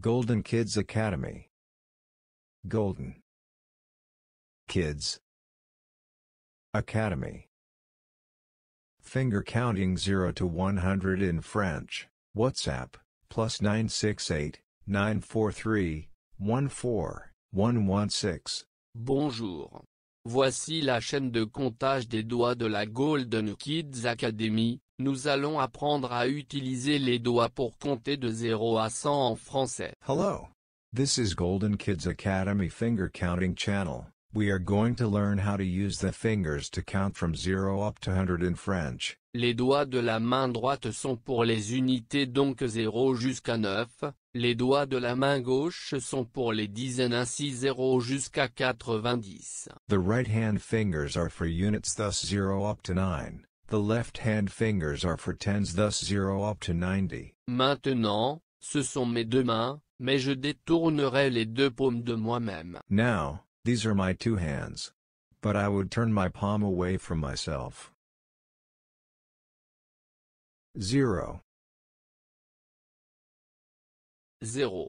Golden Kids Academy. Golden Kids Academy. Finger counting 0 to 100 in French, WhatsApp, plus 968 943 14116. Bonjour. Voici la chaîne de comptage des doigts de la Golden Kids Academy, Nous allons apprendre à utiliser les doigts pour compter de 0 à 100 en français. Hello. This is Golden Kids Academy Finger Counting Channel. We are going to learn how to use the fingers to count from 0 up to 100 in French. Les doigts de la main droite sont pour les unités donc 0 jusqu'à 9, les doigts de la main gauche sont pour les dizaines ainsi 0 jusqu'à 90. The right hand fingers are for units thus 0 up to 9. The left-hand fingers are for tens thus 0 up to 90. Maintenant, ce sont mes deux mains, mais je détournerai les deux paumes de moi-même. Now, these are my two hands. But I would turn my palm away from myself. 0 0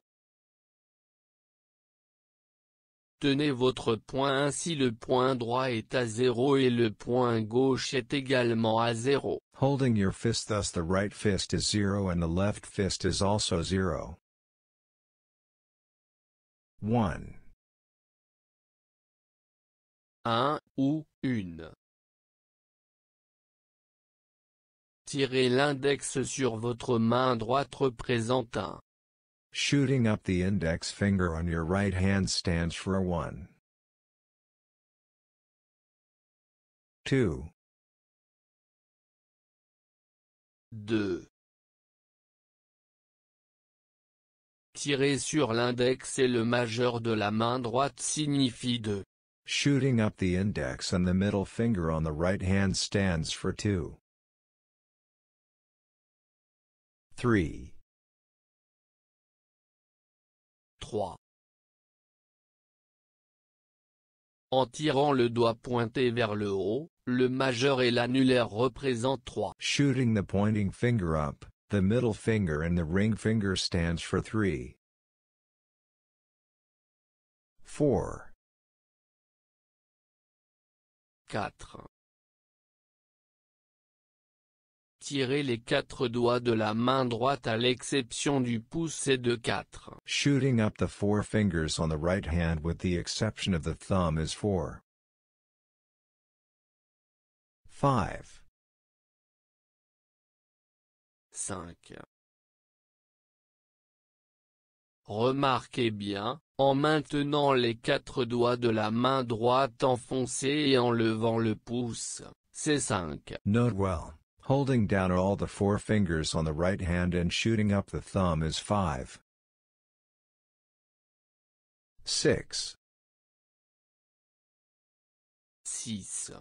Tenez votre point ainsi le point droit est à 0 et le point gauche est également à 0. Holding your fist thus the right fist is 0 and the left fist is also 0. 1. 1 ou 1 Tirez l'index sur votre main droite représente un. Shooting up the index finger on your right hand stands for 1. 2 2 Tirer sur l'index et le majeur de la main droite signifie 2. Shooting up the index and the middle finger on the right hand stands for 2. 3 3. En tirant le doigt pointé vers le haut, le majeur et l'annulaire représentent 3. Shooting the pointing finger up, the middle finger and the ring finger stands for 3. 4. 4. tirer les quatre doigts de la main droite à l'exception du pouce et de quatre. Shooting up the four fingers on the right hand with the exception of the thumb is four. 5 5 Remarquez bien, en maintenant les quatre doigts de la main droite enfoncés et en levant le pouce, c'est 5. Note well. Holding down all the four fingers on the right hand and shooting up the thumb is 5. 6. 6.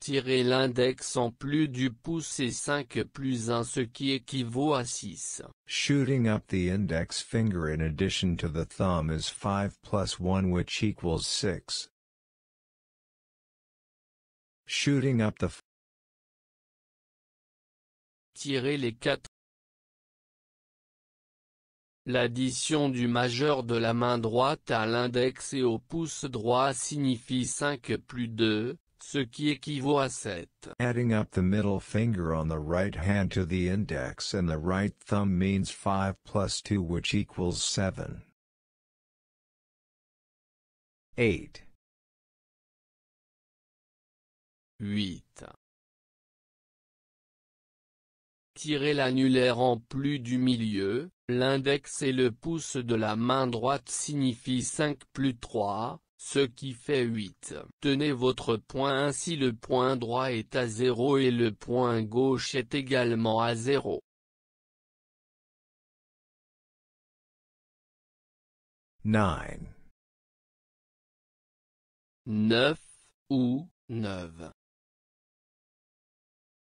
Tirer l'index en plus du pouce 5 plus 1 ce qui équivaut à 6. Shooting up the index finger in addition to the thumb is 5 plus 1 which equals 6. Shooting up the Tirer les quatre. L'addition du majeur de la main droite à l'index et au pouce droit signifie 5 plus 2, ce qui équivaut à 7. Adding up the middle finger on the right hand to the index and the right thumb means 5 plus 2 which equals 7. 8. 8. Tirez l'annulaire en plus du milieu, l'index et le pouce de la main droite signifient 5 plus 3, ce qui fait 8. Tenez votre point ainsi le point droit est à 0 et le point gauche est également à 0. 9. 9 ou 9.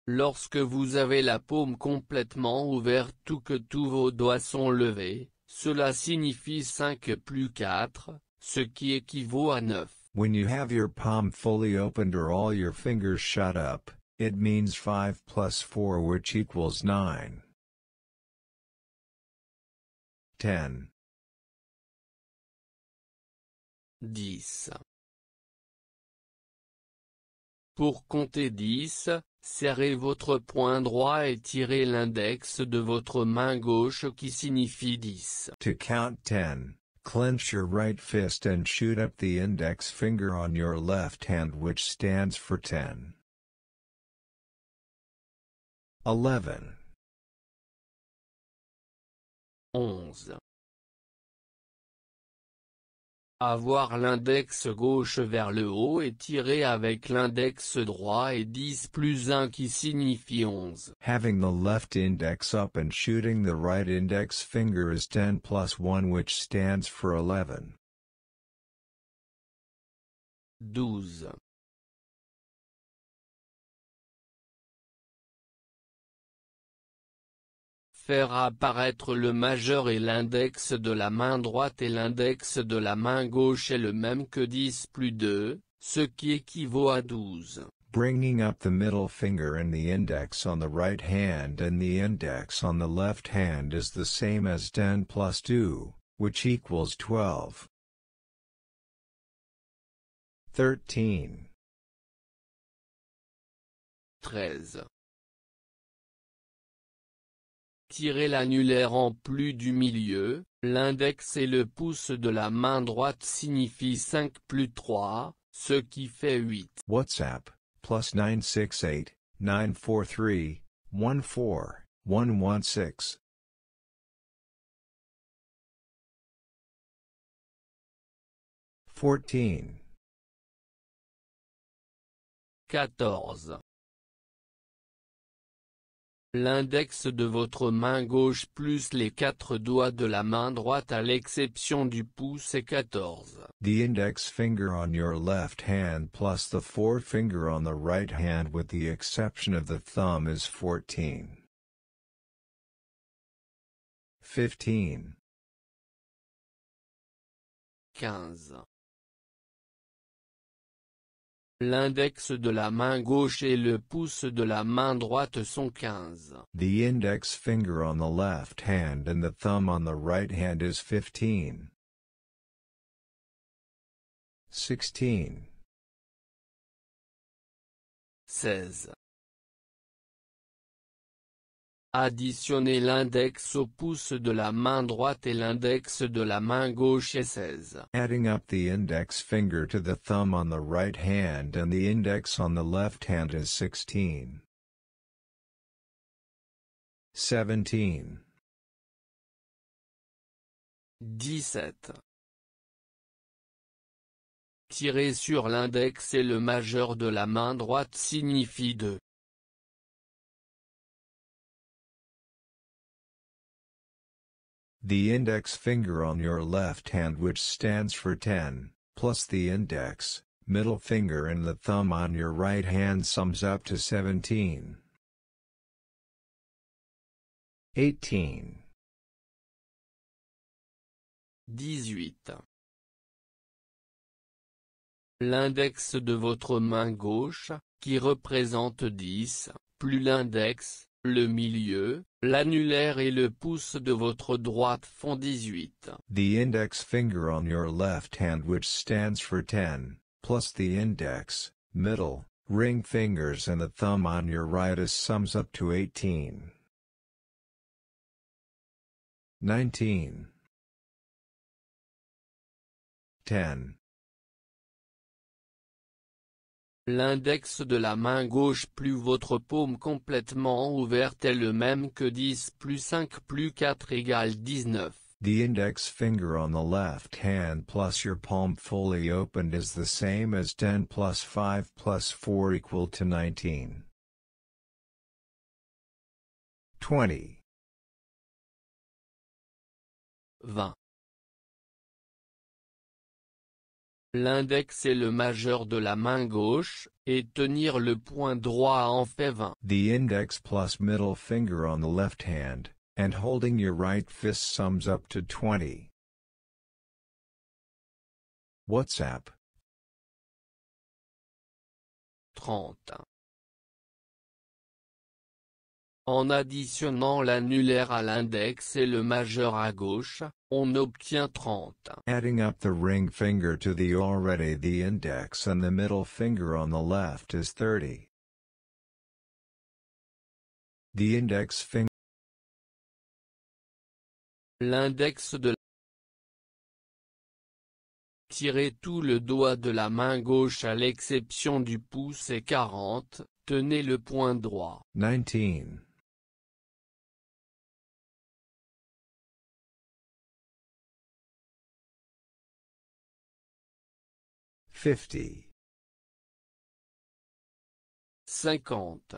Lorsque vous avez la paume complètement ouverte ou que tous vos doigts sont levés, cela signifie 5 plus 4, ce qui équivaut à 9. When you have your palm fully opened or all your fingers shut up, it means 5 plus 4 which equals 9. 10 10 pour compter 10, serrez votre poing droit et tirez l'index de votre main gauche qui signifie 10. To count 10, clench your right fist and shoot up the index finger on your left hand which stands for 10. 11 11 avoir l'index gauche vers le haut et tirer avec l'index droit est 10 plus 1 qui signifie 11. Having the left index up and shooting the right index finger is 10 plus 1 which stands for 11. 12. faire apparaître le majeur et l'index de la main droite et l'index de la main gauche est le même que 10 plus 2, ce qui équivaut à 12. Bringing up the middle finger and the index on the right hand and the index on the left hand is the same as 10 plus 2, which equals 12. 13 13 Tirer l'annulaire en plus du milieu, l'index et le pouce de la main droite signifient 5 plus 3, ce qui fait 8. WhatsApp, plus 968, 943, 14, 116 l'index de votre main gauche plus les quatre doigts de la main droite à l'exception du pouce est 14. The index finger on your left hand plus the forefinger on the right hand with the exception of the thumb is 14. 15 15 L'index de la main gauche et le pouce de la main droite sont 15. The index finger on the left hand and the thumb on the right hand is 15. 16. 16. Additionnez l'index au pouce de la main droite et l'index de la main gauche est 16. Adding up the index finger to the thumb on the right hand and the index on the left hand is 16. 17 17 Tirer sur l'index et le majeur de la main droite signifie 2. The index finger on your left hand which stands for 10, plus the index, middle finger and the thumb on your right hand sums up to 17. 18 18 L'index de votre main gauche, qui représente 10, plus l'index, Le milieu, l'annulaire et le pouce de votre droite font 18. The index finger on your left hand which stands for 10, plus the index, middle, ring fingers and the thumb on your right is sums up to 18. 19 10 L'index de la main gauche plus votre paume complètement ouverte est le même que 10 plus 5 plus 4 égale 19. The index finger on the left hand plus your palm fully opened is the same as 10 plus 5 plus 4 equal to 19. 20 20 l'index est le majeur de la main gauche, et tenir le point droit en fait 20. The index plus middle finger on the left hand, and holding your right fist sums up to 20. WhatsApp 30 en additionnant l'annulaire à l'index et le majeur à gauche, on obtient 30. Adding up the ring finger to the already the index and the middle finger on the left is 30. The index finger L'index de la Tirez tout le doigt de la main gauche à l'exception du pouce et 40, tenez le point droit. 19. 50 50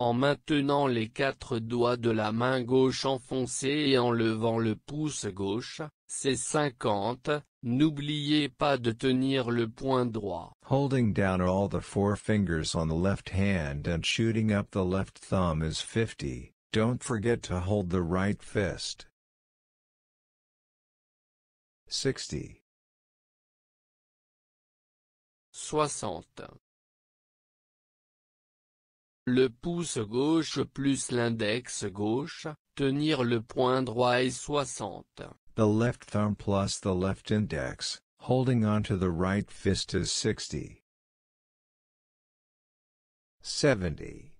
En maintenant les quatre doigts de la main gauche enfoncés et en levant le pouce gauche, c'est 50, n'oubliez pas de tenir le point droit. Holding down all the four fingers on the left hand and shooting up the left thumb is 50, don't forget to hold the right fist. 60. 60 Le pouce gauche plus l'index gauche, tenir le point droit est 60. The left thumb plus the left index, holding on to the right fist is 60. 70.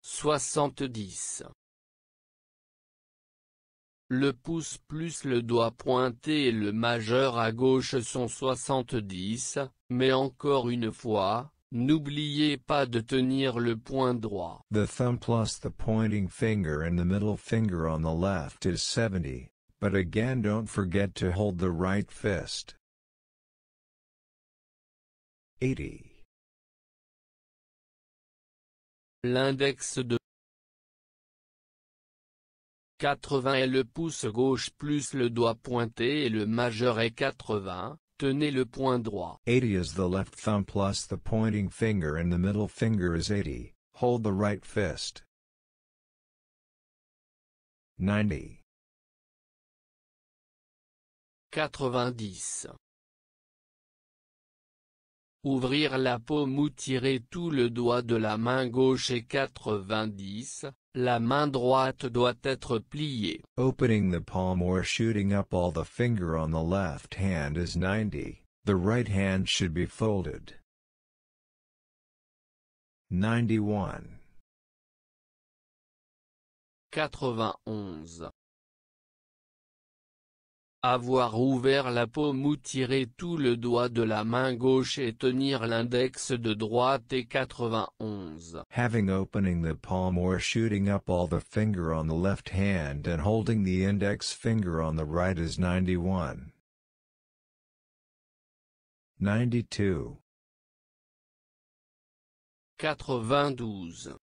70 le pouce plus le doigt pointé et le majeur à gauche sont 70, mais encore une fois, n'oubliez pas de tenir le point droit. The thumb plus the pointing finger and the middle finger on the left is 70, but again don't forget to hold the right fist. 80. L'index de 80 est le pouce gauche plus le doigt pointé et le majeur est 80, tenez le point droit. 80 est le left thumb plus le pointing finger et le middle finger is 80, hold the right fist. 90 90 Ouvrir la paume ou tirer tout le doigt de la main gauche est 90, la main droite doit être pliée. Opening the palm or shooting up all the finger on the left hand is 90. The right hand should be folded. 91. 91. Avoir ouvert la paume ou tirer tout le doigt de la main gauche et tenir l'index de droite est 91. Having opening the palm or shooting up all the finger on the left hand and holding the index finger on the right is 91. 92. 92.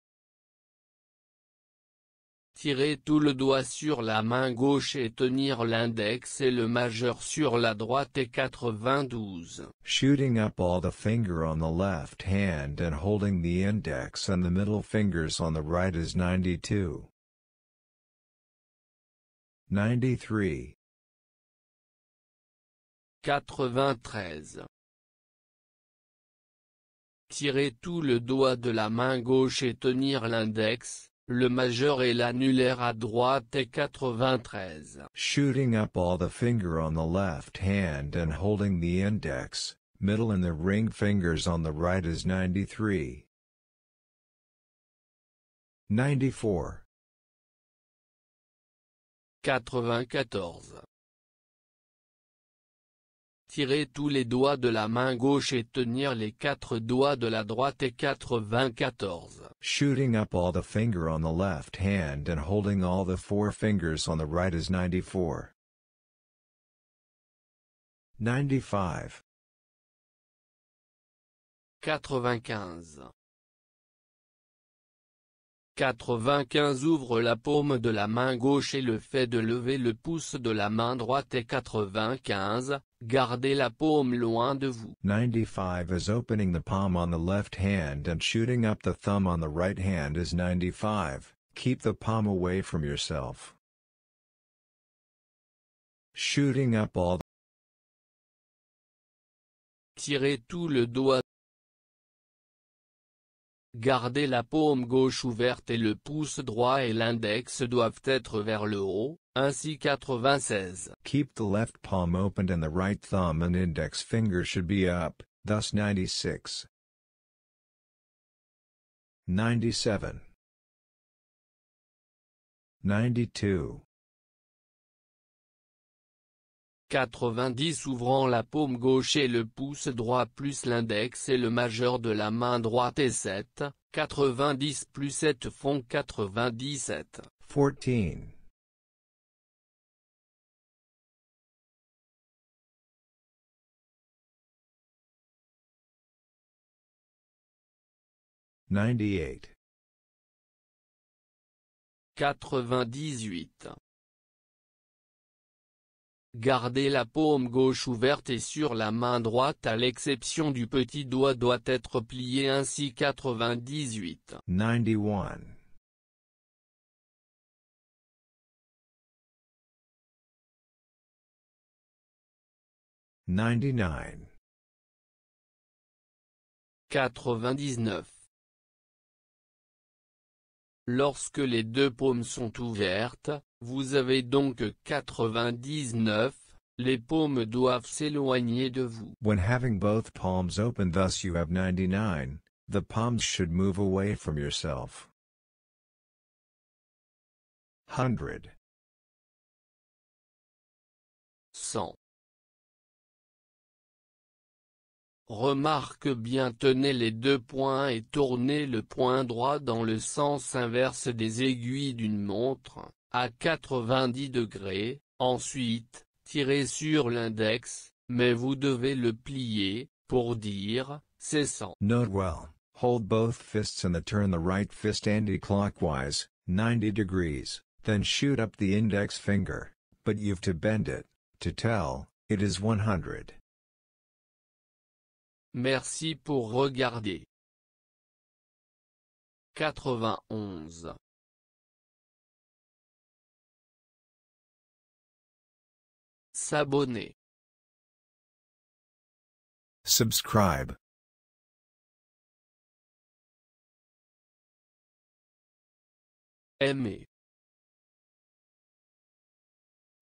Tirer tout le doigt sur la main gauche et tenir l'index et le majeur sur la droite est 92. Shooting up all the finger on the left hand and holding the index and the middle fingers on the right is 92. 93. 93 tirer tout le doigt de la main gauche et tenir l'index, le majeur et l'annulaire à droite est 93. Shooting up all the finger on the left hand and holding the index, middle and the ring fingers on the right is 93. 94. 94. Tirer tous les doigts de la main gauche et tenir les quatre doigts de la droite est 94. Shooting up all the finger on the left hand and holding all the four fingers on the right is 94. 95. 95. 95 Ouvre la paume de la main gauche et le fait de lever le pouce de la main droite est 95, gardez la paume loin de vous. 95 is opening the palm on the left hand and shooting up the thumb on the right hand is 95, keep the palm away from yourself. Shooting up all the Tirez tout le doigt Gardez la paume gauche ouverte et le pouce droit et l'index doivent être vers le haut, ainsi 96. Keep the left palm open and the right thumb and index finger should be up, thus 96. 97. 92. 90 ouvrant la paume gauche et le pouce droit plus l'index et le majeur de la main droite et 7, 90 plus 7 font 97. 14. 98 98. Gardez la paume gauche ouverte et sur la main droite à l'exception du petit doigt doit être plié ainsi 98. 91. 99. 99. Lorsque les deux paumes sont ouvertes, vous avez donc 99, les paumes doivent s'éloigner de vous. When having both palms open thus you have 99, the palms should move away from yourself. 100 100 Remarque bien tenez les deux points et tournez le point droit dans le sens inverse des aiguilles d'une montre à 90 degrés, ensuite, tirez sur l'index, mais vous devez le plier, pour dire, c'est 100. Note well, hold both fists and the turn the right fist anti-clockwise, 90 degrees, then shoot up the index finger, but you've to bend it, to tell, it is 100. Merci pour regarder. 91 S'abonner. Subscribe. Aimer.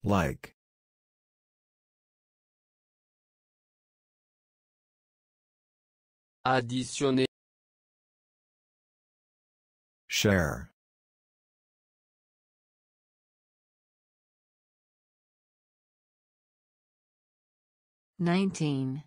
Like. Additionner. Share. nineteen